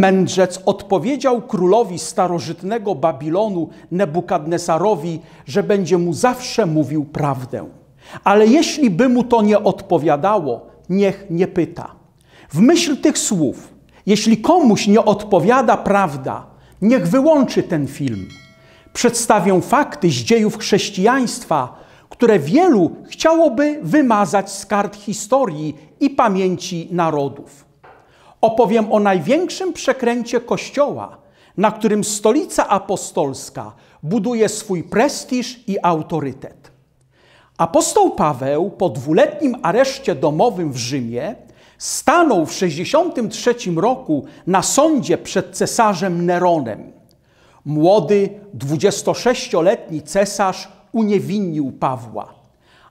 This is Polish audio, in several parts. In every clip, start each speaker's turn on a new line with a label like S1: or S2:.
S1: mędrzec odpowiedział królowi starożytnego Babilonu Nebukadnesarowi, że będzie mu zawsze mówił prawdę. Ale jeśli by mu to nie odpowiadało, niech nie pyta. W myśl tych słów, jeśli komuś nie odpowiada prawda, niech wyłączy ten film. Przedstawią fakty z dziejów chrześcijaństwa, które wielu chciałoby wymazać z kart historii i pamięci narodów opowiem o największym przekręcie Kościoła, na którym Stolica Apostolska buduje swój prestiż i autorytet. Apostoł Paweł po dwuletnim areszcie domowym w Rzymie stanął w 63 roku na sądzie przed cesarzem Neronem. Młody, 26-letni cesarz uniewinnił Pawła.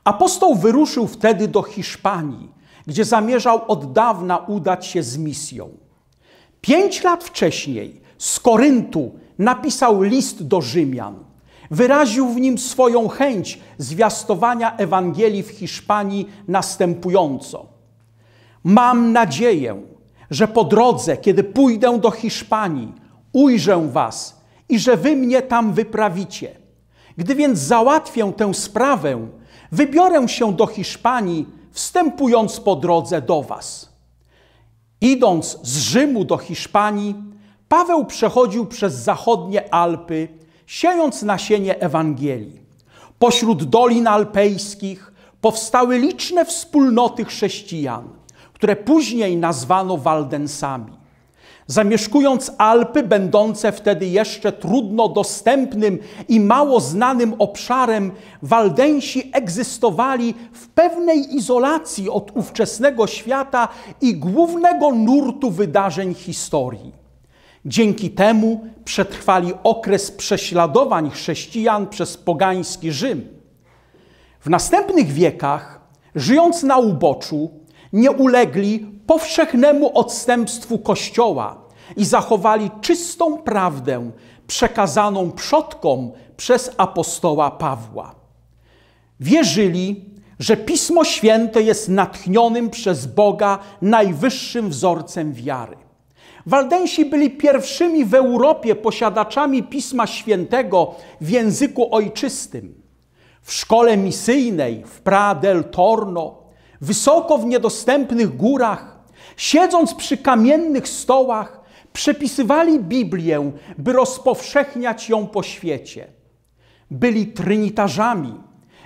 S1: Apostoł wyruszył wtedy do Hiszpanii, gdzie zamierzał od dawna udać się z misją. Pięć lat wcześniej z Koryntu napisał list do Rzymian. Wyraził w nim swoją chęć zwiastowania Ewangelii w Hiszpanii następująco. Mam nadzieję, że po drodze, kiedy pójdę do Hiszpanii, ujrzę Was i że Wy mnie tam wyprawicie. Gdy więc załatwię tę sprawę, wybiorę się do Hiszpanii wstępując po drodze do Was. Idąc z Rzymu do Hiszpanii, Paweł przechodził przez zachodnie Alpy, siejąc nasienie Ewangelii. Pośród dolin alpejskich powstały liczne wspólnoty chrześcijan, które później nazwano Waldensami. Zamieszkując Alpy, będące wtedy jeszcze trudno dostępnym i mało znanym obszarem, Waldensi egzystowali w pewnej izolacji od ówczesnego świata i głównego nurtu wydarzeń historii. Dzięki temu przetrwali okres prześladowań chrześcijan przez pogański Rzym. W następnych wiekach, żyjąc na uboczu, nie ulegli powszechnemu odstępstwu Kościoła i zachowali czystą prawdę przekazaną przodkom przez apostoła Pawła. Wierzyli, że Pismo Święte jest natchnionym przez Boga najwyższym wzorcem wiary. Waldensi byli pierwszymi w Europie posiadaczami Pisma Świętego w języku ojczystym. W szkole misyjnej w Pradel Torno wysoko w niedostępnych górach, siedząc przy kamiennych stołach, przepisywali Biblię, by rozpowszechniać ją po świecie. Byli trynitarzami,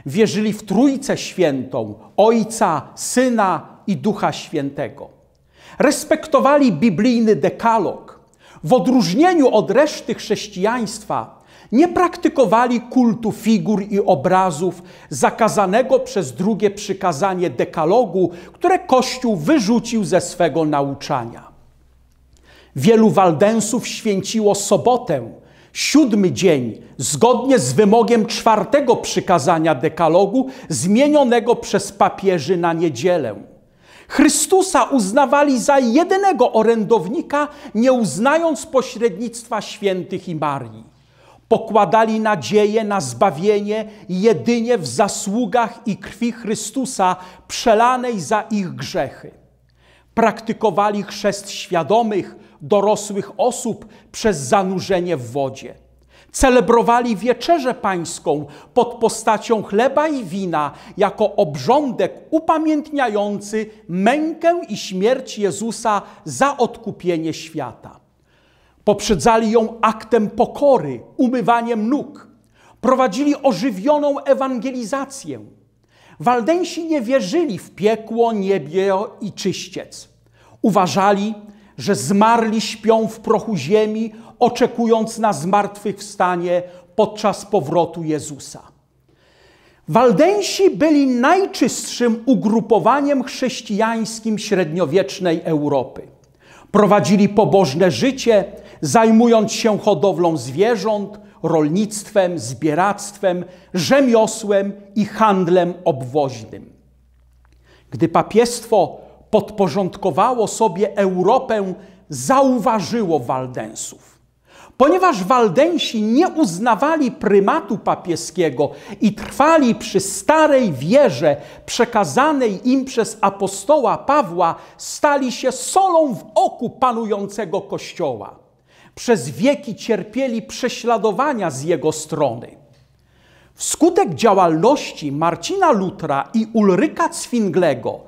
S1: wierzyli w Trójcę Świętą, Ojca, Syna i Ducha Świętego. Respektowali biblijny dekalog. W odróżnieniu od reszty chrześcijaństwa nie praktykowali kultu figur i obrazów zakazanego przez drugie przykazanie dekalogu, które Kościół wyrzucił ze swego nauczania. Wielu Waldensów święciło sobotę, siódmy dzień, zgodnie z wymogiem czwartego przykazania dekalogu, zmienionego przez papieży na niedzielę. Chrystusa uznawali za jedynego orędownika, nie uznając pośrednictwa świętych i Marii pokładali nadzieję na zbawienie jedynie w zasługach i krwi Chrystusa przelanej za ich grzechy. Praktykowali chrzest świadomych, dorosłych osób przez zanurzenie w wodzie. Celebrowali wieczerzę pańską pod postacią chleba i wina jako obrządek upamiętniający mękę i śmierć Jezusa za odkupienie świata. Poprzedzali ją aktem pokory, umywaniem nóg. Prowadzili ożywioną ewangelizację. Waldensi nie wierzyli w piekło, niebie i czyściec. Uważali, że zmarli śpią w prochu ziemi, oczekując na zmartwychwstanie podczas powrotu Jezusa. Waldensi byli najczystszym ugrupowaniem chrześcijańskim średniowiecznej Europy. Prowadzili pobożne życie, zajmując się hodowlą zwierząt, rolnictwem, zbieractwem, rzemiosłem i handlem obwoźnym. Gdy papiestwo podporządkowało sobie Europę, zauważyło Waldensów. Ponieważ Waldensi nie uznawali prymatu papieskiego i trwali przy starej wierze przekazanej im przez apostoła Pawła, stali się solą w oku panującego kościoła. Przez wieki cierpieli prześladowania z jego strony. Wskutek działalności Marcina Lutra i Ulryka Zwinglego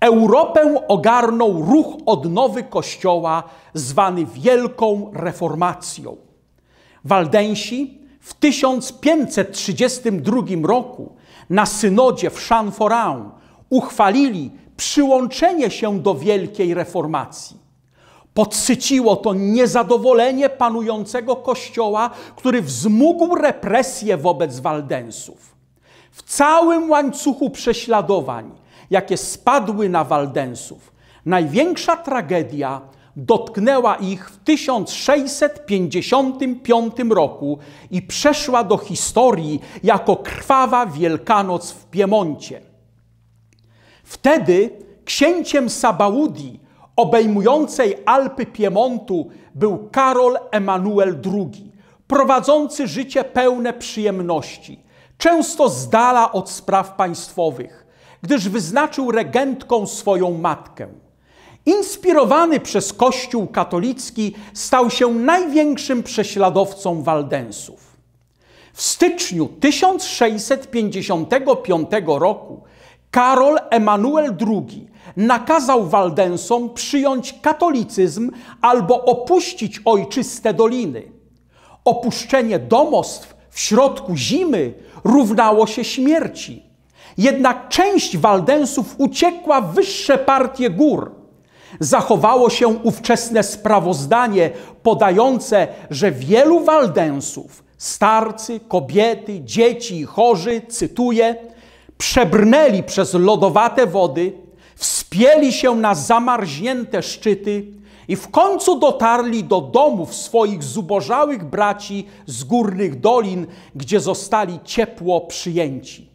S1: Europę ogarnął ruch odnowy Kościoła zwany Wielką Reformacją. Waldensi w 1532 roku na synodzie w Chanforain uchwalili przyłączenie się do Wielkiej Reformacji. Podsyciło to niezadowolenie panującego kościoła, który wzmógł represje wobec Waldensów. W całym łańcuchu prześladowań, jakie spadły na Waldensów, największa tragedia dotknęła ich w 1655 roku i przeszła do historii jako krwawa Wielkanoc w Piemoncie. Wtedy księciem Sabaudi obejmującej Alpy Piemontu był Karol Emanuel II, prowadzący życie pełne przyjemności, często z dala od spraw państwowych, gdyż wyznaczył regentką swoją matkę. Inspirowany przez Kościół katolicki, stał się największym prześladowcą Waldensów. W styczniu 1655 roku Karol Emanuel II nakazał Waldensom przyjąć katolicyzm albo opuścić ojczyste doliny. Opuszczenie domostw w środku zimy równało się śmierci. Jednak część Waldensów uciekła w wyższe partie gór. Zachowało się ówczesne sprawozdanie podające, że wielu Waldensów, starcy, kobiety, dzieci i chorzy, cytuję, przebrnęli przez lodowate wody – wspięli się na zamarznięte szczyty i w końcu dotarli do domów swoich zubożałych braci z górnych dolin, gdzie zostali ciepło przyjęci.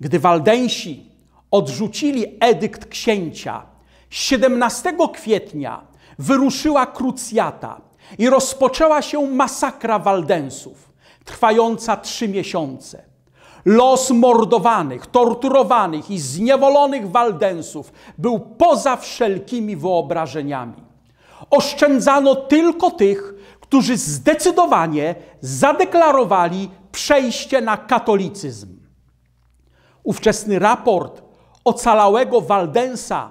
S1: Gdy Waldensi odrzucili edykt księcia, 17 kwietnia wyruszyła krucjata i rozpoczęła się masakra Waldensów, trwająca trzy miesiące. Los mordowanych, torturowanych i zniewolonych Waldensów był poza wszelkimi wyobrażeniami. Oszczędzano tylko tych, którzy zdecydowanie zadeklarowali przejście na katolicyzm. Ówczesny raport ocalałego Waldensa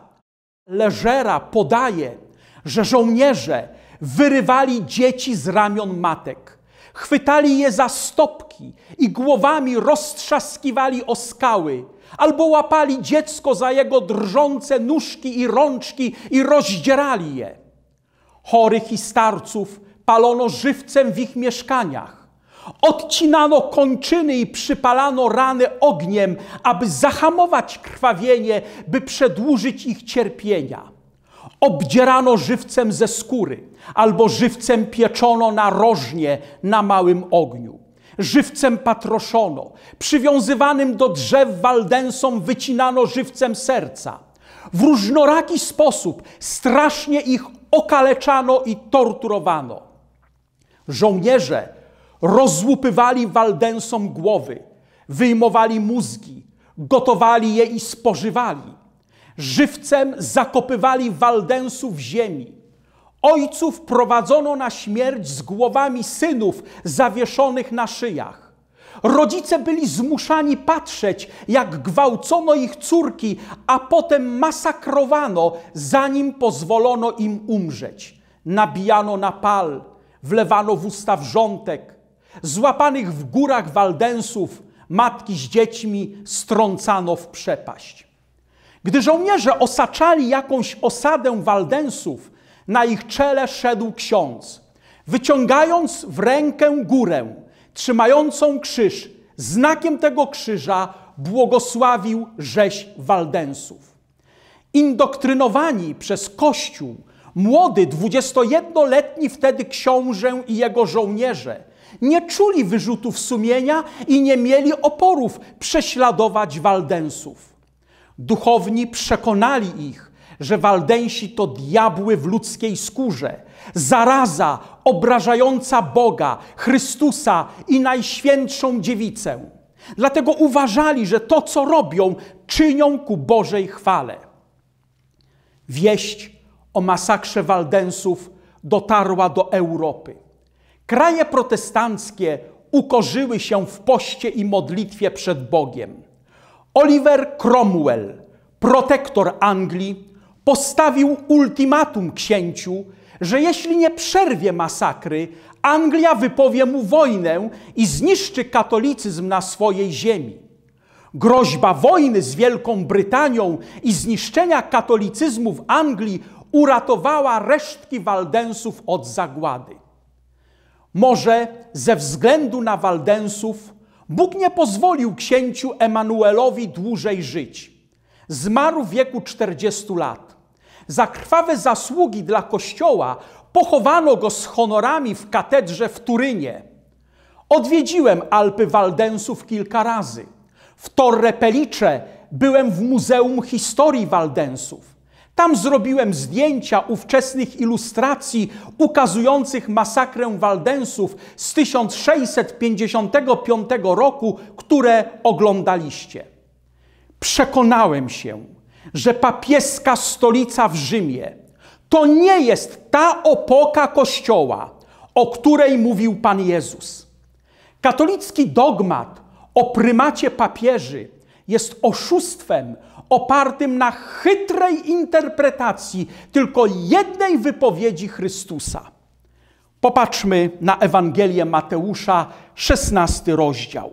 S1: Leżera podaje, że żołnierze wyrywali dzieci z ramion matek, Chwytali je za stopki i głowami roztrzaskiwali o skały, albo łapali dziecko za jego drżące nóżki i rączki i rozdzierali je. Chorych i starców palono żywcem w ich mieszkaniach. Odcinano kończyny i przypalano rany ogniem, aby zahamować krwawienie, by przedłużyć ich cierpienia obdzierano żywcem ze skóry, albo żywcem pieczono na na małym ogniu. Żywcem patroszono, przywiązywanym do drzew waldensom wycinano żywcem serca. W różnoraki sposób strasznie ich okaleczano i torturowano. Żołnierze rozłupywali waldensom głowy, wyjmowali mózgi, gotowali je i spożywali żywcem zakopywali Waldensów ziemi. Ojców prowadzono na śmierć z głowami synów zawieszonych na szyjach. Rodzice byli zmuszani patrzeć, jak gwałcono ich córki, a potem masakrowano, zanim pozwolono im umrzeć. Nabijano na pal, wlewano w usta wrzątek. Złapanych w górach Waldensów matki z dziećmi strącano w przepaść. Gdy żołnierze osaczali jakąś osadę Waldensów, na ich czele szedł ksiądz, wyciągając w rękę górę, trzymającą krzyż. Znakiem tego krzyża błogosławił rzeź Waldensów. Indoktrynowani przez Kościół, młody, dwudziestojednoletni wtedy książę i jego żołnierze nie czuli wyrzutów sumienia i nie mieli oporów prześladować Waldensów. Duchowni przekonali ich, że Waldensi to diabły w ludzkiej skórze, zaraza obrażająca Boga, Chrystusa i Najświętszą Dziewicę. Dlatego uważali, że to, co robią, czynią ku Bożej chwale. Wieść o masakrze Waldensów dotarła do Europy. Kraje protestanckie ukorzyły się w poście i modlitwie przed Bogiem. Oliver Cromwell, protektor Anglii, postawił ultimatum księciu, że jeśli nie przerwie masakry, Anglia wypowie mu wojnę i zniszczy katolicyzm na swojej ziemi. Groźba wojny z Wielką Brytanią i zniszczenia katolicyzmu w Anglii uratowała resztki Waldensów od zagłady. Może ze względu na Waldensów Bóg nie pozwolił księciu Emanuelowi dłużej żyć. Zmarł w wieku 40 lat. Za krwawe zasługi dla Kościoła pochowano go z honorami w katedrze w Turynie. Odwiedziłem Alpy Waldensów kilka razy. W Torre Pelicze byłem w Muzeum Historii Waldensów. Tam zrobiłem zdjęcia ówczesnych ilustracji ukazujących masakrę Waldensów z 1655 roku, które oglądaliście. Przekonałem się, że papieska stolica w Rzymie to nie jest ta opoka Kościoła, o której mówił Pan Jezus. Katolicki dogmat o prymacie papieży jest oszustwem opartym na chytrej interpretacji tylko jednej wypowiedzi Chrystusa. Popatrzmy na Ewangelię Mateusza, 16 rozdział.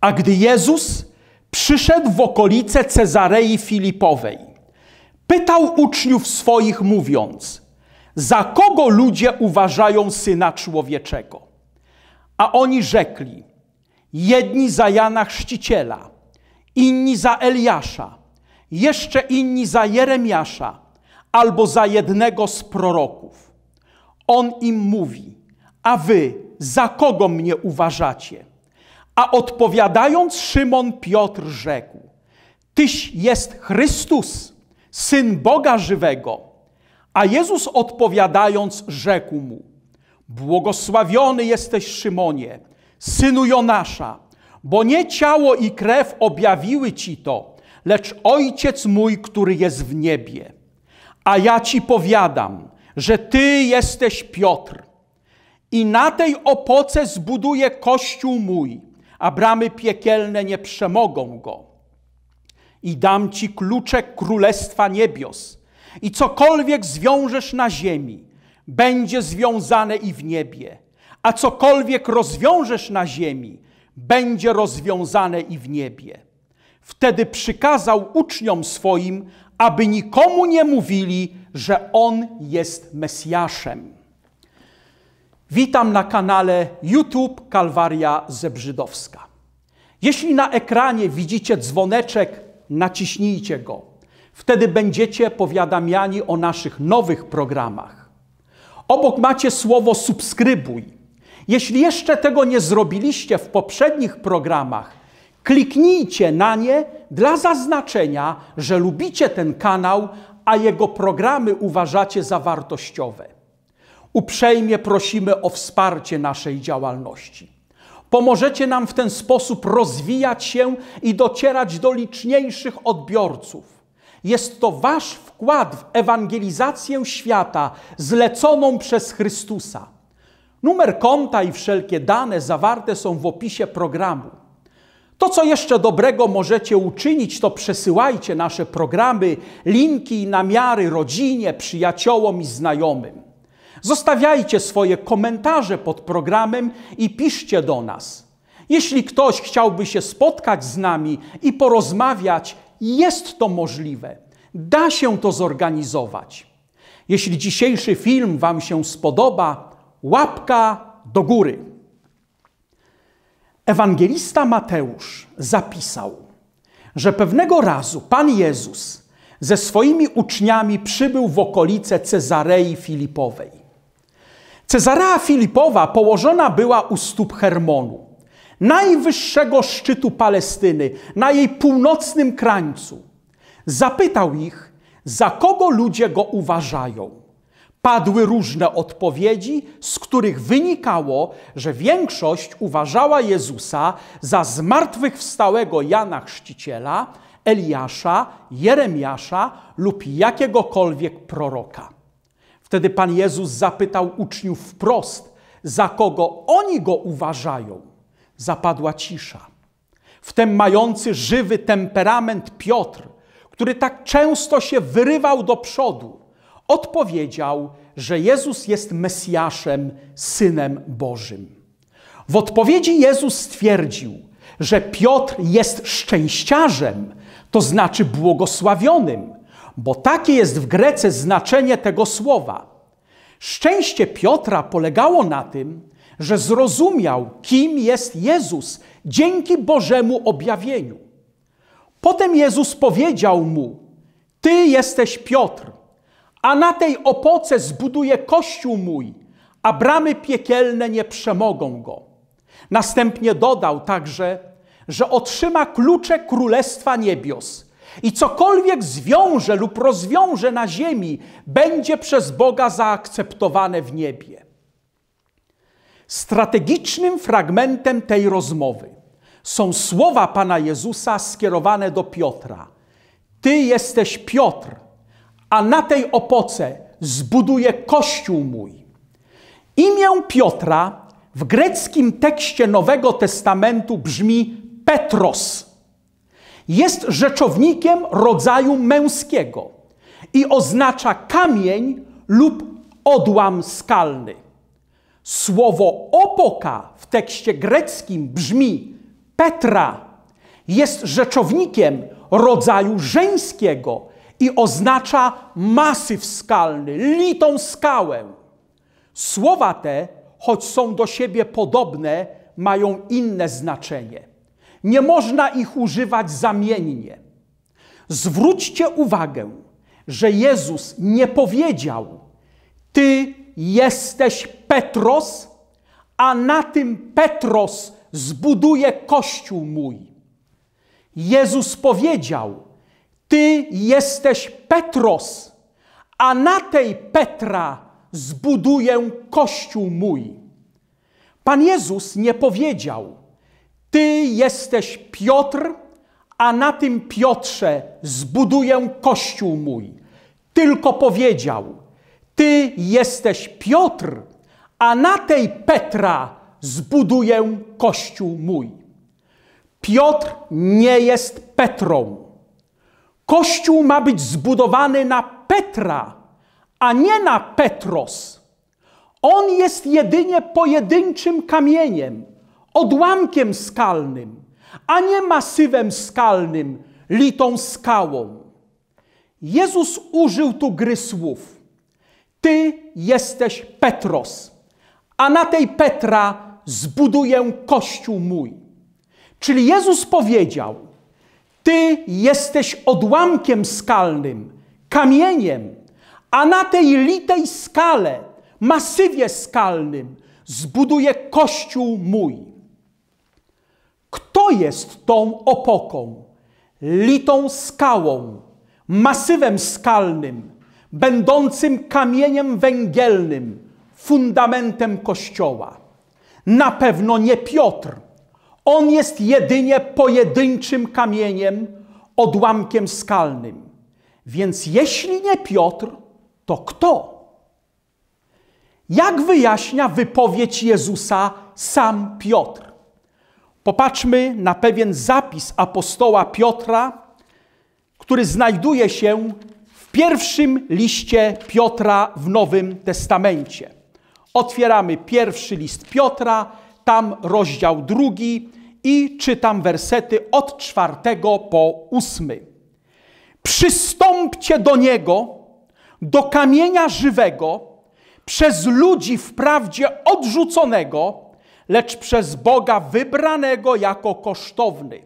S1: A gdy Jezus przyszedł w okolice Cezarei Filipowej, pytał uczniów swoich, mówiąc: Za kogo ludzie uważają syna człowieczego? A oni rzekli: Jedni za Jana Chrzciciela inni za Eliasza, jeszcze inni za Jeremiasza albo za jednego z proroków. On im mówi, a wy za kogo mnie uważacie? A odpowiadając Szymon Piotr rzekł, Tyś jest Chrystus, Syn Boga żywego. A Jezus odpowiadając rzekł mu, Błogosławiony jesteś Szymonie, synu Jonasza, bo nie ciało i krew objawiły ci to, lecz Ojciec mój, który jest w niebie. A ja ci powiadam, że ty jesteś Piotr i na tej opoce zbuduję kościół mój, a bramy piekielne nie przemogą go. I dam ci klucze królestwa niebios. I cokolwiek zwiążesz na ziemi, będzie związane i w niebie. A cokolwiek rozwiążesz na ziemi, będzie rozwiązane i w niebie. Wtedy przykazał uczniom swoim, aby nikomu nie mówili, że on jest Mesjaszem. Witam na kanale YouTube Kalwaria Zebrzydowska. Jeśli na ekranie widzicie dzwoneczek, naciśnijcie go. Wtedy będziecie powiadamiani o naszych nowych programach. Obok macie słowo subskrybuj. Jeśli jeszcze tego nie zrobiliście w poprzednich programach, kliknijcie na nie dla zaznaczenia, że lubicie ten kanał, a jego programy uważacie za wartościowe. Uprzejmie prosimy o wsparcie naszej działalności. Pomożecie nam w ten sposób rozwijać się i docierać do liczniejszych odbiorców. Jest to wasz wkład w ewangelizację świata zleconą przez Chrystusa. Numer konta i wszelkie dane zawarte są w opisie programu. To, co jeszcze dobrego możecie uczynić, to przesyłajcie nasze programy, linki i namiary rodzinie, przyjaciołom i znajomym. Zostawiajcie swoje komentarze pod programem i piszcie do nas. Jeśli ktoś chciałby się spotkać z nami i porozmawiać, jest to możliwe. Da się to zorganizować. Jeśli dzisiejszy film Wam się spodoba, łapka do góry. Ewangelista Mateusz zapisał, że pewnego razu Pan Jezus ze swoimi uczniami przybył w okolice Cezarei Filipowej. Cezarea Filipowa położona była u stóp Hermonu, najwyższego szczytu Palestyny, na jej północnym krańcu. Zapytał ich, za kogo ludzie go uważają. Padły różne odpowiedzi, z których wynikało, że większość uważała Jezusa za zmartwychwstałego Jana Chrzciciela, Eliasza, Jeremiasza lub jakiegokolwiek proroka. Wtedy Pan Jezus zapytał uczniów wprost, za kogo oni go uważają. Zapadła cisza. Wtem mający żywy temperament Piotr, który tak często się wyrywał do przodu, odpowiedział, że Jezus jest Mesjaszem, Synem Bożym. W odpowiedzi Jezus stwierdził, że Piotr jest szczęściarzem, to znaczy błogosławionym, bo takie jest w Grece znaczenie tego słowa. Szczęście Piotra polegało na tym, że zrozumiał, kim jest Jezus dzięki Bożemu objawieniu. Potem Jezus powiedział mu: Ty jesteś Piotr, a na tej opoce zbuduję kościół mój, a bramy piekielne nie przemogą go. Następnie dodał także, że otrzyma klucze królestwa niebios i cokolwiek zwiąże lub rozwiąże na ziemi, będzie przez Boga zaakceptowane w niebie. Strategicznym fragmentem tej rozmowy są słowa Pana Jezusa skierowane do Piotra. Ty jesteś Piotr, a na tej opoce zbuduję kościół mój. Imię Piotra w greckim tekście Nowego Testamentu brzmi Petros. Jest rzeczownikiem rodzaju męskiego i oznacza kamień lub odłam skalny. Słowo opoka w tekście greckim brzmi Petra. Jest rzeczownikiem rodzaju żeńskiego i oznacza masyw skalny, litą skałę. Słowa te, choć są do siebie podobne, mają inne znaczenie. Nie można ich używać zamiennie. Zwróćcie uwagę, że Jezus nie powiedział: Ty jesteś Petros, a na tym Petros zbuduje kościół mój. Jezus powiedział: ty jesteś Petros, a na tej Petra zbuduję kościół mój. Pan Jezus nie powiedział, Ty jesteś Piotr, a na tym Piotrze zbuduję kościół mój. Tylko powiedział, Ty jesteś Piotr, a na tej Petra zbuduję kościół mój. Piotr nie jest Petrą. Kościół ma być zbudowany na Petra, a nie na Petros. On jest jedynie pojedynczym kamieniem, odłamkiem skalnym, a nie masywem skalnym, litą skałą. Jezus użył tu gry słów. Ty jesteś Petros, a na tej Petra zbuduję kościół mój. Czyli Jezus powiedział, ty jesteś odłamkiem skalnym, kamieniem, a na tej litej skale, masywie skalnym, zbuduje kościół mój. Kto jest tą opoką, litą skałą, masywem skalnym, będącym kamieniem węgielnym, fundamentem kościoła? Na pewno nie Piotr on jest jedynie pojedynczym kamieniem, odłamkiem skalnym. Więc jeśli nie Piotr, to kto? Jak wyjaśnia wypowiedź Jezusa sam Piotr? Popatrzmy na pewien zapis apostoła Piotra, który znajduje się w pierwszym liście Piotra w Nowym Testamencie. Otwieramy pierwszy list Piotra, tam rozdział drugi, i czytam wersety od czwartego po ósmy. Przystąpcie do niego, do kamienia żywego, przez ludzi wprawdzie odrzuconego, lecz przez Boga wybranego jako kosztowny.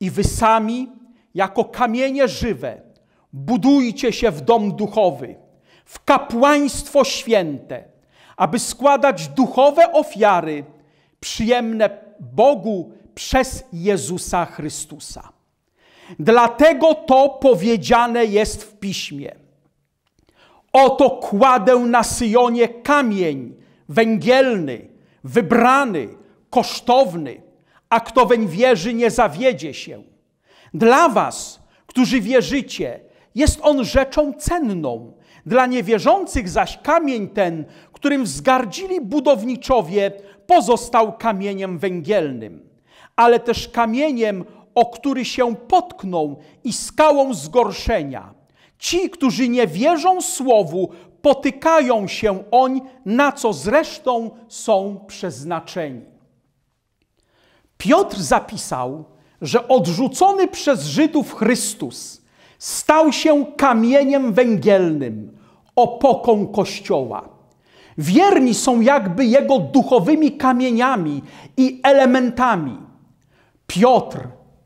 S1: I wy sami, jako kamienie żywe, budujcie się w dom duchowy, w kapłaństwo święte, aby składać duchowe ofiary, przyjemne Bogu przez Jezusa Chrystusa. Dlatego to powiedziane jest w piśmie. Oto kładę na Syjonie kamień węgielny, wybrany, kosztowny, a kto weń wierzy, nie zawiedzie się. Dla was, którzy wierzycie, jest on rzeczą cenną. Dla niewierzących zaś kamień ten, którym wzgardzili budowniczowie, pozostał kamieniem węgielnym, ale też kamieniem, o który się potknął i skałą zgorszenia. Ci, którzy nie wierzą słowu, potykają się oń, na co zresztą są przeznaczeni. Piotr zapisał, że odrzucony przez Żydów Chrystus stał się kamieniem węgielnym, opoką Kościoła. Wierni są jakby jego duchowymi kamieniami i elementami. Piotr,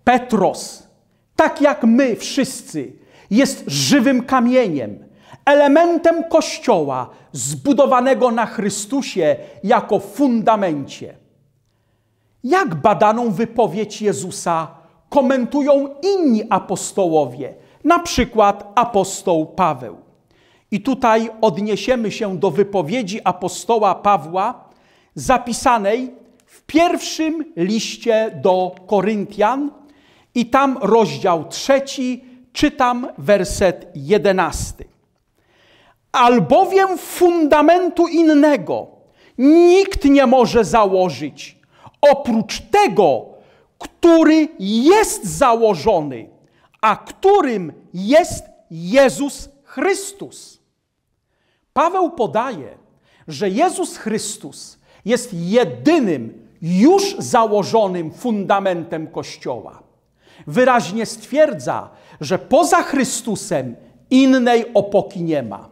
S1: Petros, tak jak my wszyscy, jest żywym kamieniem, elementem Kościoła zbudowanego na Chrystusie jako fundamencie. Jak badaną wypowiedź Jezusa komentują inni apostołowie, na przykład apostoł Paweł. I tutaj odniesiemy się do wypowiedzi apostoła Pawła, zapisanej w pierwszym liście do Koryntian, i tam rozdział trzeci, czytam werset jedenasty. Albowiem fundamentu innego nikt nie może założyć, oprócz tego, który jest założony, a którym jest Jezus Chrystus. Paweł podaje, że Jezus Chrystus jest jedynym już założonym fundamentem Kościoła. Wyraźnie stwierdza, że poza Chrystusem innej opoki nie ma.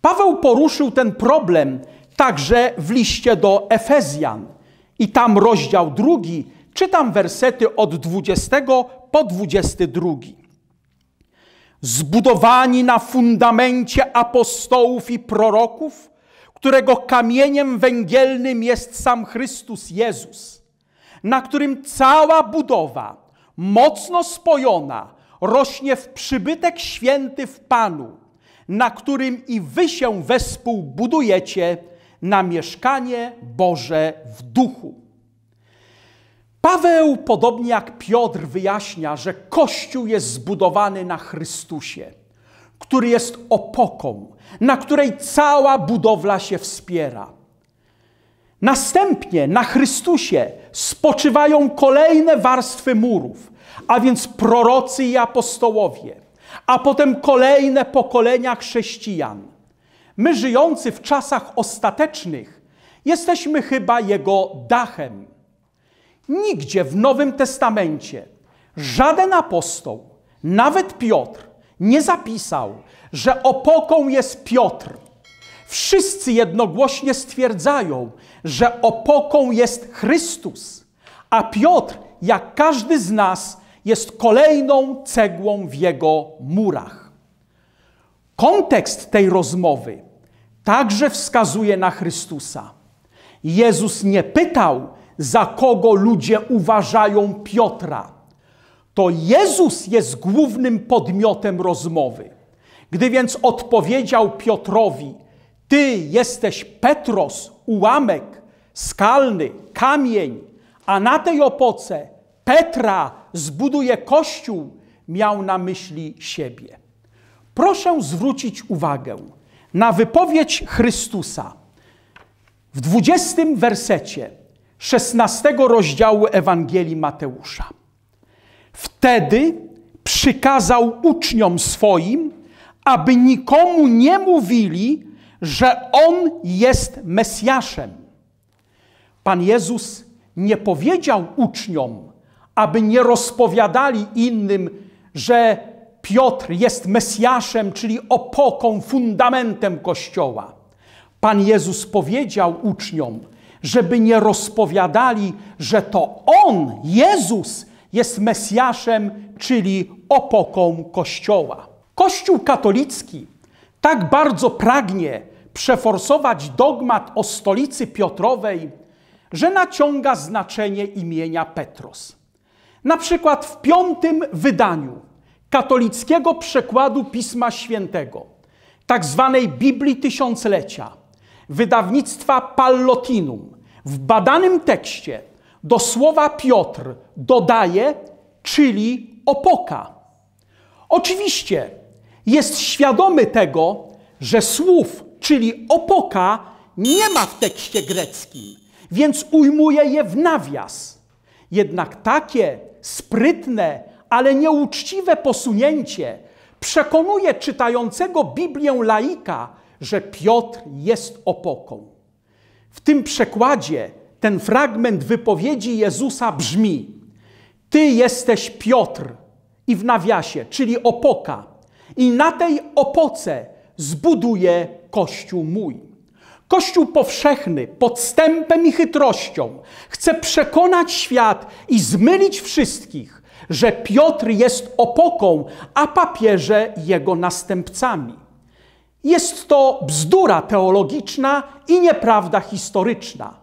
S1: Paweł poruszył ten problem także w liście do Efezjan. I tam rozdział drugi, czytam wersety od 20 po 22 zbudowani na fundamencie apostołów i proroków, którego kamieniem węgielnym jest sam Chrystus Jezus, na którym cała budowa, mocno spojona, rośnie w przybytek święty w Panu, na którym i wy się wespół budujecie na mieszkanie Boże w duchu. Paweł, podobnie jak Piotr, wyjaśnia, że Kościół jest zbudowany na Chrystusie, który jest opoką, na której cała budowla się wspiera. Następnie na Chrystusie spoczywają kolejne warstwy murów, a więc prorocy i apostołowie, a potem kolejne pokolenia chrześcijan. My, żyjący w czasach ostatecznych, jesteśmy chyba jego dachem Nigdzie w Nowym Testamencie żaden apostoł, nawet Piotr, nie zapisał, że opoką jest Piotr. Wszyscy jednogłośnie stwierdzają, że opoką jest Chrystus, a Piotr, jak każdy z nas, jest kolejną cegłą w jego murach. Kontekst tej rozmowy także wskazuje na Chrystusa. Jezus nie pytał, za kogo ludzie uważają Piotra. To Jezus jest głównym podmiotem rozmowy. Gdy więc odpowiedział Piotrowi, Ty jesteś Petros, ułamek, skalny, kamień, a na tej opoce Petra zbuduje kościół, miał na myśli siebie. Proszę zwrócić uwagę na wypowiedź Chrystusa w dwudziestym wersecie 16 rozdziału Ewangelii Mateusza. Wtedy przykazał uczniom swoim, aby nikomu nie mówili, że on jest Mesjaszem. Pan Jezus nie powiedział uczniom, aby nie rozpowiadali innym, że Piotr jest Mesjaszem, czyli opoką, fundamentem Kościoła. Pan Jezus powiedział uczniom, żeby nie rozpowiadali, że to On, Jezus, jest Mesjaszem, czyli opoką Kościoła. Kościół katolicki tak bardzo pragnie przeforsować dogmat o stolicy Piotrowej, że naciąga znaczenie imienia Petros. Na przykład w piątym wydaniu katolickiego przekładu Pisma Świętego, tak zwanej Biblii Tysiąclecia, wydawnictwa Pallotinum w badanym tekście do słowa Piotr dodaje, czyli opoka. Oczywiście jest świadomy tego, że słów, czyli opoka, nie ma w tekście greckim, więc ujmuje je w nawias. Jednak takie sprytne, ale nieuczciwe posunięcie przekonuje czytającego Biblię laika, że Piotr jest opoką. W tym przekładzie ten fragment wypowiedzi Jezusa brzmi: Ty jesteś Piotr i w nawiasie, czyli opoka, i na tej opoce zbuduję Kościół mój. Kościół powszechny podstępem i chytrością chce przekonać świat i zmylić wszystkich, że Piotr jest opoką, a papieże jego następcami. Jest to bzdura teologiczna i nieprawda historyczna.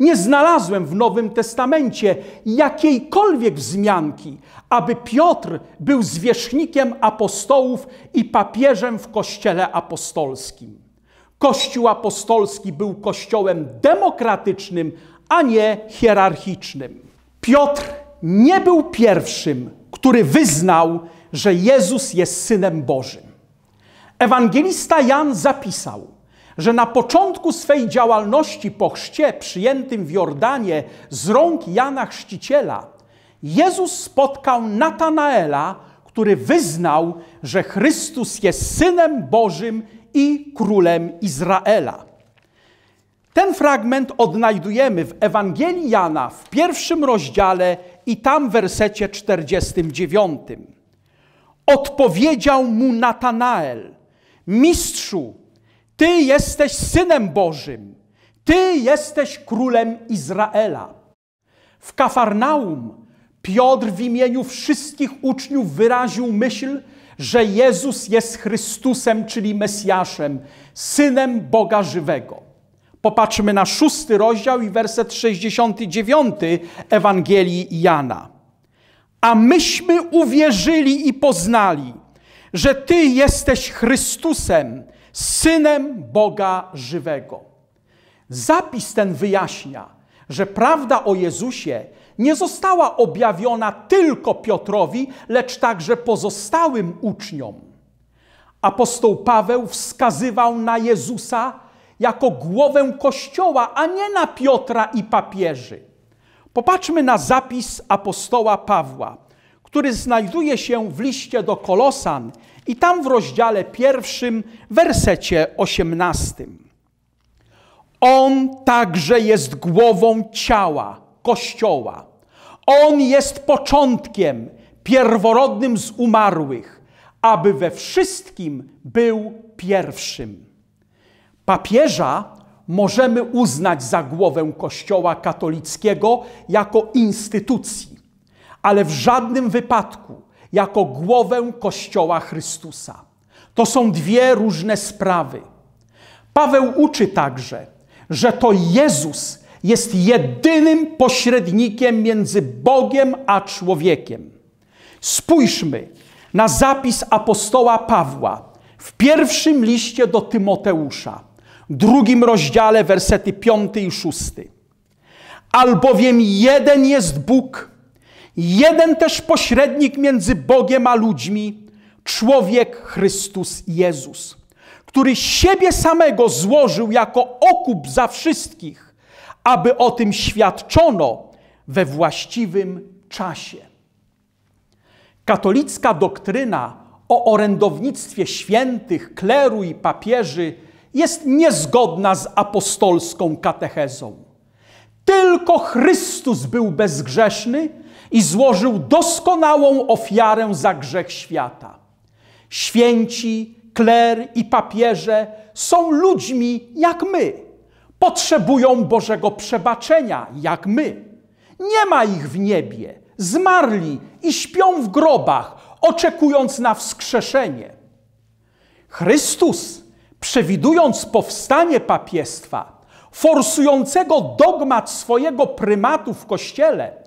S1: Nie znalazłem w Nowym Testamencie jakiejkolwiek wzmianki, aby Piotr był zwierzchnikiem apostołów i papieżem w Kościele Apostolskim. Kościół apostolski był kościołem demokratycznym, a nie hierarchicznym. Piotr nie był pierwszym, który wyznał, że Jezus jest synem Bożym. Ewangelista Jan zapisał, że na początku swej działalności po chrzcie przyjętym w Jordanie z rąk Jana Chrzciciela Jezus spotkał Natanaela, który wyznał, że Chrystus jest Synem Bożym i Królem Izraela. Ten fragment odnajdujemy w Ewangelii Jana w pierwszym rozdziale i tam w wersecie 49. Odpowiedział mu Natanael – Mistrzu, Ty jesteś synem Bożym, Ty jesteś królem Izraela. W Kafarnaum Piotr w imieniu wszystkich uczniów wyraził myśl, że Jezus jest Chrystusem, czyli Mesjaszem, synem Boga żywego. Popatrzmy na szósty rozdział i werset 69 Ewangelii Jana. A myśmy uwierzyli i poznali, że Ty jesteś Chrystusem, Synem Boga żywego. Zapis ten wyjaśnia, że prawda o Jezusie nie została objawiona tylko Piotrowi, lecz także pozostałym uczniom. Apostoł Paweł wskazywał na Jezusa jako głowę Kościoła, a nie na Piotra i papieży. Popatrzmy na zapis apostoła Pawła który znajduje się w liście do Kolosan i tam w rozdziale pierwszym, wersecie osiemnastym. On także jest głową ciała, Kościoła. On jest początkiem, pierworodnym z umarłych, aby we wszystkim był pierwszym. Papieża możemy uznać za głowę Kościoła katolickiego jako instytucji ale w żadnym wypadku jako głowę Kościoła Chrystusa. To są dwie różne sprawy. Paweł uczy także, że to Jezus jest jedynym pośrednikiem między Bogiem a człowiekiem. Spójrzmy na zapis apostoła Pawła w pierwszym liście do Tymoteusza, drugim rozdziale, wersety 5 i 6. Albowiem jeden jest Bóg, Jeden też pośrednik między Bogiem a ludźmi, człowiek Chrystus Jezus, który siebie samego złożył jako okup za wszystkich, aby o tym świadczono we właściwym czasie. Katolicka doktryna o orędownictwie świętych, kleru i papieży jest niezgodna z apostolską katechezą. Tylko Chrystus był bezgrzeszny i złożył doskonałą ofiarę za grzech świata. Święci, kler i papieże są ludźmi jak my. Potrzebują Bożego przebaczenia jak my. Nie ma ich w niebie. Zmarli i śpią w grobach, oczekując na wskrzeszenie. Chrystus, przewidując powstanie papiestwa, forsującego dogmat swojego prymatu w kościele,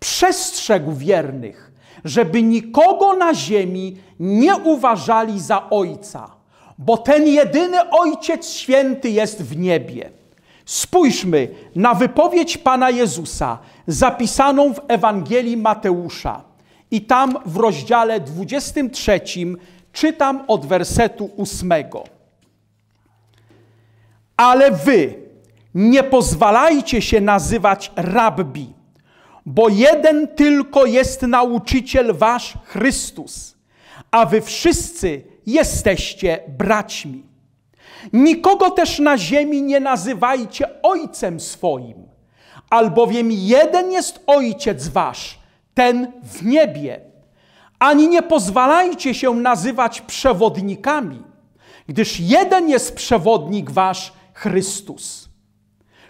S1: przestrzegł wiernych, żeby nikogo na ziemi nie uważali za ojca, bo ten jedyny Ojciec Święty jest w niebie. Spójrzmy na wypowiedź Pana Jezusa zapisaną w Ewangelii Mateusza. I tam w rozdziale 23 czytam od wersetu 8. Ale wy nie pozwalajcie się nazywać rabbi bo jeden tylko jest nauczyciel wasz Chrystus, a wy wszyscy jesteście braćmi. Nikogo też na ziemi nie nazywajcie ojcem swoim, albowiem jeden jest ojciec wasz, ten w niebie. Ani nie pozwalajcie się nazywać przewodnikami, gdyż jeden jest przewodnik wasz, Chrystus.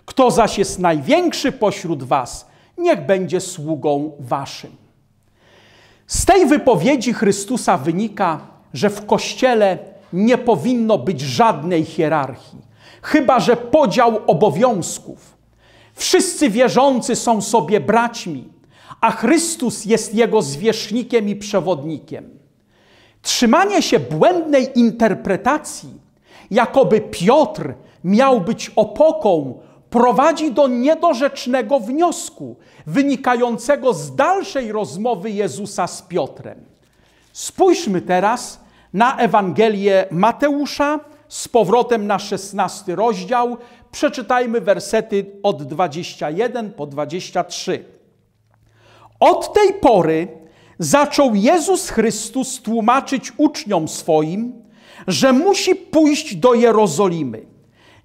S1: Kto zaś jest największy pośród was, niech będzie sługą waszym. Z tej wypowiedzi Chrystusa wynika, że w kościele nie powinno być żadnej hierarchii, chyba że podział obowiązków. Wszyscy wierzący są sobie braćmi, a Chrystus jest jego zwierzchnikiem i przewodnikiem. Trzymanie się błędnej interpretacji, jakoby Piotr miał być opoką prowadzi do niedorzecznego wniosku wynikającego z dalszej rozmowy Jezusa z Piotrem. Spójrzmy teraz na Ewangelię Mateusza z powrotem na 16 rozdział. Przeczytajmy wersety od 21 po 23. Od tej pory zaczął Jezus Chrystus tłumaczyć uczniom swoim, że musi pójść do Jerozolimy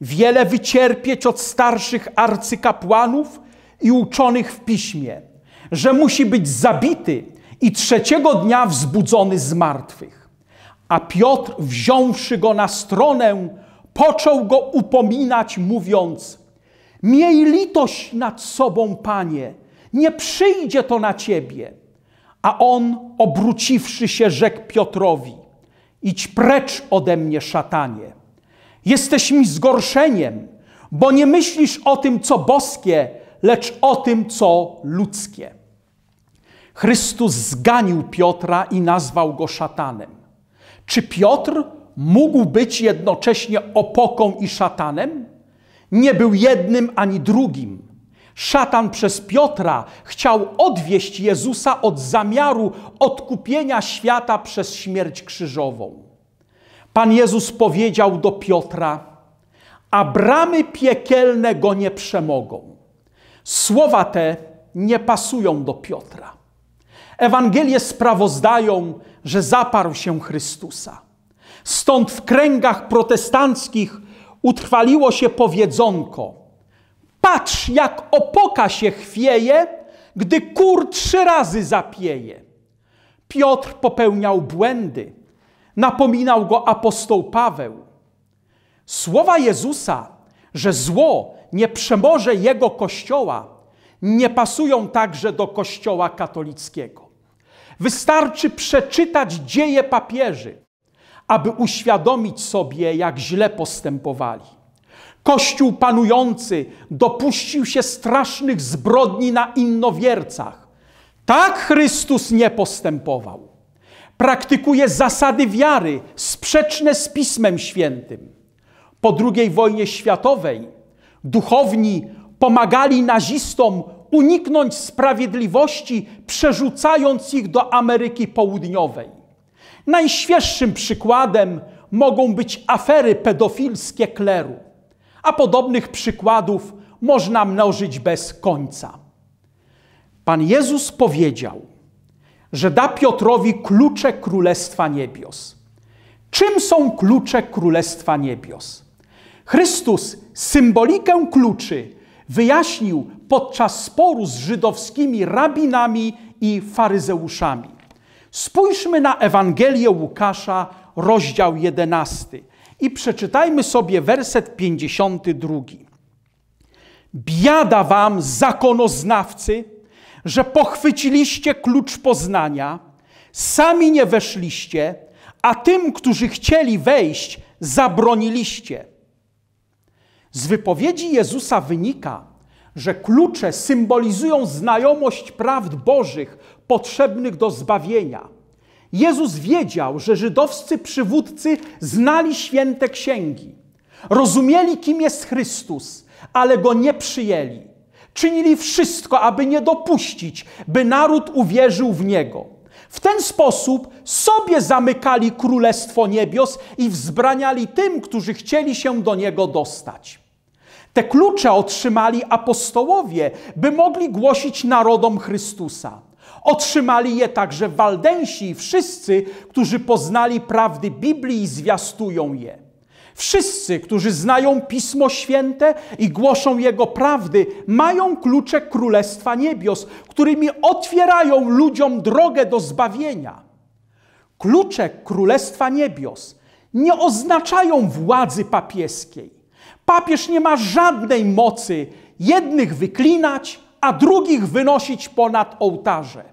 S1: wiele wycierpieć od starszych arcykapłanów i uczonych w piśmie, że musi być zabity i trzeciego dnia wzbudzony z martwych. A Piotr, wziąwszy go na stronę, począł go upominać, mówiąc: Miej litość nad sobą, panie, nie przyjdzie to na ciebie. A on, obróciwszy się, rzekł Piotrowi: Idź precz ode mnie, szatanie jesteś mi zgorszeniem, bo nie myślisz o tym, co boskie, lecz o tym, co ludzkie. Chrystus zganił Piotra i nazwał go szatanem. Czy Piotr mógł być jednocześnie opoką i szatanem? Nie był jednym ani drugim. Szatan przez Piotra chciał odwieść Jezusa od zamiaru odkupienia świata przez śmierć krzyżową. Pan Jezus powiedział do Piotra, a bramy piekielne go nie przemogą. Słowa te nie pasują do Piotra. Ewangelie sprawozdają, że zaparł się Chrystusa. Stąd w kręgach protestanckich utrwaliło się powiedzonko: Patrz, jak opoka się chwieje, gdy kur trzy razy zapieje. Piotr popełniał błędy Napominał go apostoł Paweł. Słowa Jezusa, że zło nie przemoże jego kościoła, nie pasują także do kościoła katolickiego. Wystarczy przeczytać dzieje papieży, aby uświadomić sobie, jak źle postępowali. Kościół panujący dopuścił się strasznych zbrodni na innowiercach. Tak Chrystus nie postępował. Praktykuje zasady wiary sprzeczne z Pismem Świętym. Po II wojnie światowej duchowni pomagali nazistom uniknąć sprawiedliwości, przerzucając ich do Ameryki Południowej. Najświeższym przykładem mogą być afery pedofilskie kleru, a podobnych przykładów można mnożyć bez końca. Pan Jezus powiedział: że da Piotrowi klucze Królestwa Niebios. Czym są klucze Królestwa Niebios? Chrystus symbolikę kluczy wyjaśnił podczas sporu z żydowskimi rabinami i faryzeuszami. Spójrzmy na Ewangelię Łukasza, rozdział 11 i przeczytajmy sobie werset 52. Biada wam, zakonoznawcy, że pochwyciliście klucz poznania, sami nie weszliście, a tym, którzy chcieli wejść, zabroniliście. Z wypowiedzi Jezusa wynika, że klucze symbolizują znajomość prawd Bożych potrzebnych do zbawienia. Jezus wiedział, że żydowscy przywódcy znali święte księgi, rozumieli, kim jest Chrystus, ale go nie przyjęli. Czynili wszystko, aby nie dopuścić, by naród uwierzył w niego. W ten sposób sobie zamykali królestwo niebios i wzbraniali tym, którzy chcieli się do niego dostać. Te klucze otrzymali apostołowie, by mogli głosić narodom Chrystusa. Otrzymali je także Waldensi i wszyscy, którzy poznali prawdy Biblii i zwiastują je. Wszyscy, którzy znają Pismo Święte i głoszą Jego prawdy, mają klucze Królestwa Niebios, którymi otwierają ludziom drogę do zbawienia. Klucze Królestwa Niebios nie oznaczają władzy papieskiej. Papież nie ma żadnej mocy jednych wyklinać, a drugich wynosić ponad ołtarze.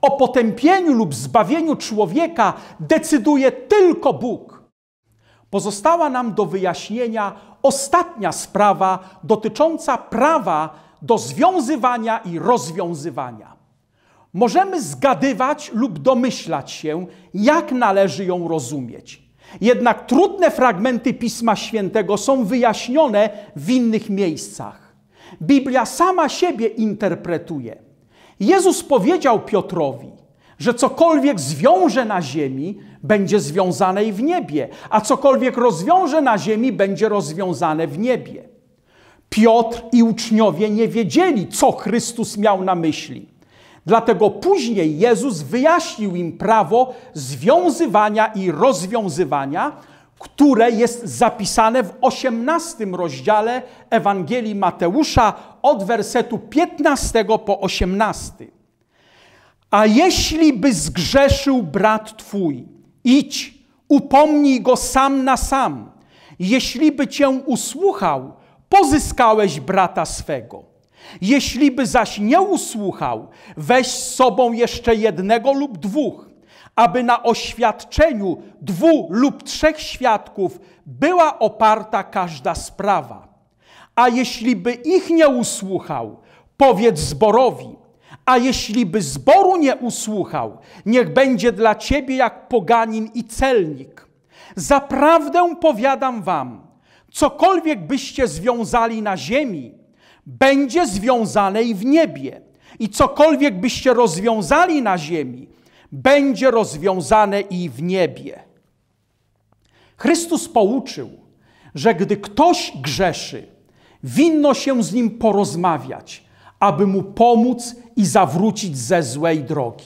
S1: O potępieniu lub zbawieniu człowieka decyduje tylko Bóg. Pozostała nam do wyjaśnienia ostatnia sprawa dotycząca prawa do związywania i rozwiązywania. Możemy zgadywać lub domyślać się, jak należy ją rozumieć. Jednak trudne fragmenty Pisma Świętego są wyjaśnione w innych miejscach. Biblia sama siebie interpretuje. Jezus powiedział Piotrowi, że cokolwiek zwiąże na ziemi, będzie związane i w niebie, a cokolwiek rozwiąże na ziemi, będzie rozwiązane w niebie. Piotr i uczniowie nie wiedzieli, co Chrystus miał na myśli. Dlatego później Jezus wyjaśnił im prawo związywania i rozwiązywania, które jest zapisane w 18 rozdziale Ewangelii Mateusza od wersetu 15 po 18. A jeśli by zgrzeszył brat twój, Idź, upomnij go sam na sam. Jeśli by cię usłuchał, pozyskałeś brata swego. Jeśli by zaś nie usłuchał, weź z sobą jeszcze jednego lub dwóch, aby na oświadczeniu dwu lub trzech świadków była oparta każda sprawa. A jeśli by ich nie usłuchał, powiedz zborowi – a jeśli by zboru nie usłuchał, niech będzie dla ciebie jak poganin i celnik. Zaprawdę powiadam wam, cokolwiek byście związali na ziemi, będzie związane i w niebie. I cokolwiek byście rozwiązali na ziemi, będzie rozwiązane i w niebie. Chrystus pouczył, że gdy ktoś grzeszy, winno się z nim porozmawiać aby mu pomóc i zawrócić ze złej drogi.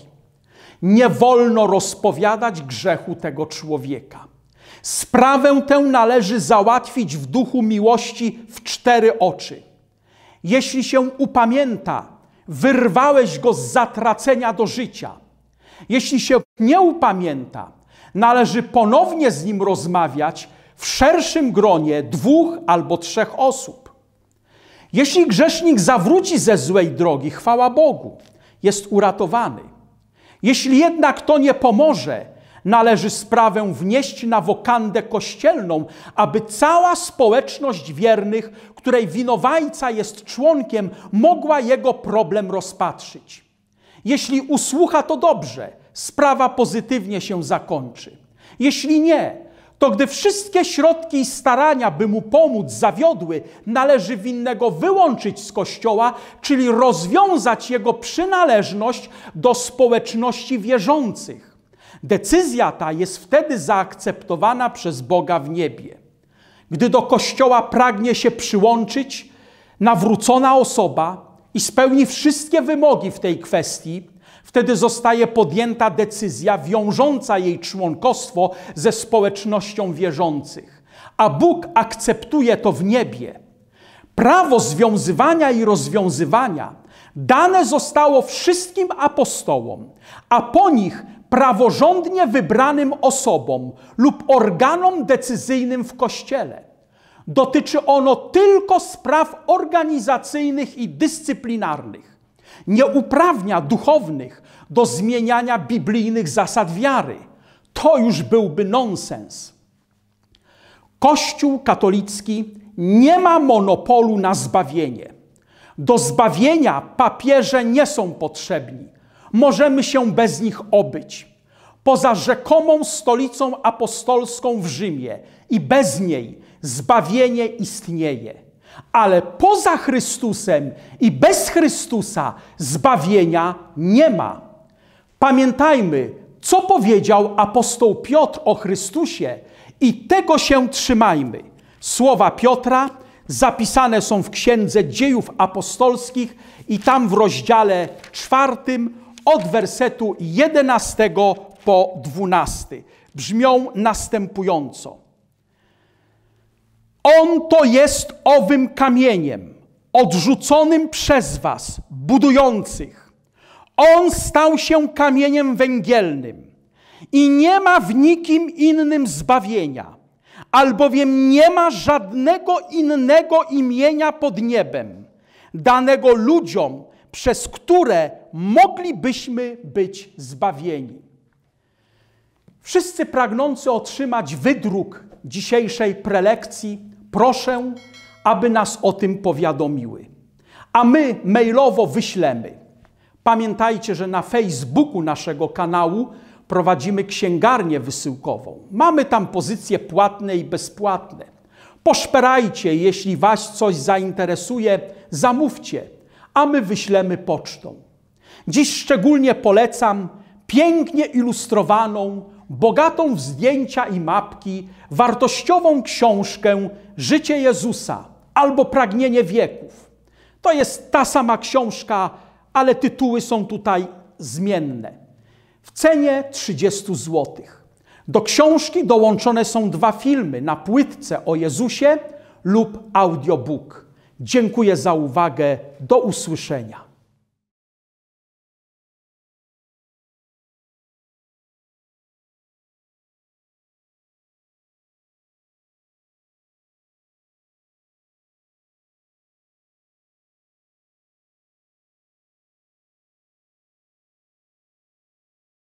S1: Nie wolno rozpowiadać grzechu tego człowieka. Sprawę tę należy załatwić w duchu miłości w cztery oczy. Jeśli się upamięta, wyrwałeś go z zatracenia do życia. Jeśli się nie upamięta, należy ponownie z nim rozmawiać w szerszym gronie dwóch albo trzech osób. Jeśli grzesznik zawróci ze złej drogi, chwała Bogu, jest uratowany. Jeśli jednak to nie pomoże, należy sprawę wnieść na wokandę kościelną, aby cała społeczność wiernych, której winowajca jest członkiem, mogła jego problem rozpatrzyć. Jeśli usłucha, to dobrze, sprawa pozytywnie się zakończy. Jeśli nie, to gdy wszystkie środki i starania, by mu pomóc, zawiodły, należy winnego wyłączyć z kościoła, czyli rozwiązać jego przynależność do społeczności wierzących. Decyzja ta jest wtedy zaakceptowana przez Boga w niebie. Gdy do kościoła pragnie się przyłączyć nawrócona osoba i spełni wszystkie wymogi w tej kwestii, Wtedy zostaje podjęta decyzja wiążąca jej członkostwo ze społecznością wierzących, a Bóg akceptuje to w niebie. Prawo związywania i rozwiązywania dane zostało wszystkim apostołom, a po nich praworządnie wybranym osobom lub organom decyzyjnym w Kościele. Dotyczy ono tylko spraw organizacyjnych i dyscyplinarnych nie uprawnia duchownych do zmieniania biblijnych zasad wiary. To już byłby nonsens. Kościół katolicki nie ma monopolu na zbawienie. Do zbawienia papieże nie są potrzebni. Możemy się bez nich obyć. Poza rzekomą stolicą apostolską w Rzymie i bez niej zbawienie istnieje ale poza Chrystusem i bez Chrystusa zbawienia nie ma. Pamiętajmy, co powiedział apostoł Piotr o Chrystusie i tego się trzymajmy. Słowa Piotra zapisane są w Księdze Dziejów Apostolskich i tam w rozdziale czwartym od wersetu 11 po 12 brzmią następująco. On to jest owym kamieniem, odrzuconym przez was, budujących. On stał się kamieniem węgielnym i nie ma w nikim innym zbawienia, albowiem nie ma żadnego innego imienia pod niebem, danego ludziom, przez które moglibyśmy być zbawieni. Wszyscy pragnący otrzymać wydruk dzisiejszej prelekcji proszę, aby nas o tym powiadomiły. A my mailowo wyślemy. Pamiętajcie, że na Facebooku naszego kanału prowadzimy księgarnię wysyłkową. Mamy tam pozycje płatne i bezpłatne. Poszperajcie, jeśli Was coś zainteresuje, zamówcie, a my wyślemy pocztą. Dziś szczególnie polecam pięknie ilustrowaną, bogatą w zdjęcia i mapki, wartościową książkę Życie Jezusa albo Pragnienie wieków. To jest ta sama książka, ale tytuły są tutaj zmienne. W cenie 30 zł. Do książki dołączone są dwa filmy na płytce o Jezusie lub audiobook. Dziękuję za uwagę. Do usłyszenia.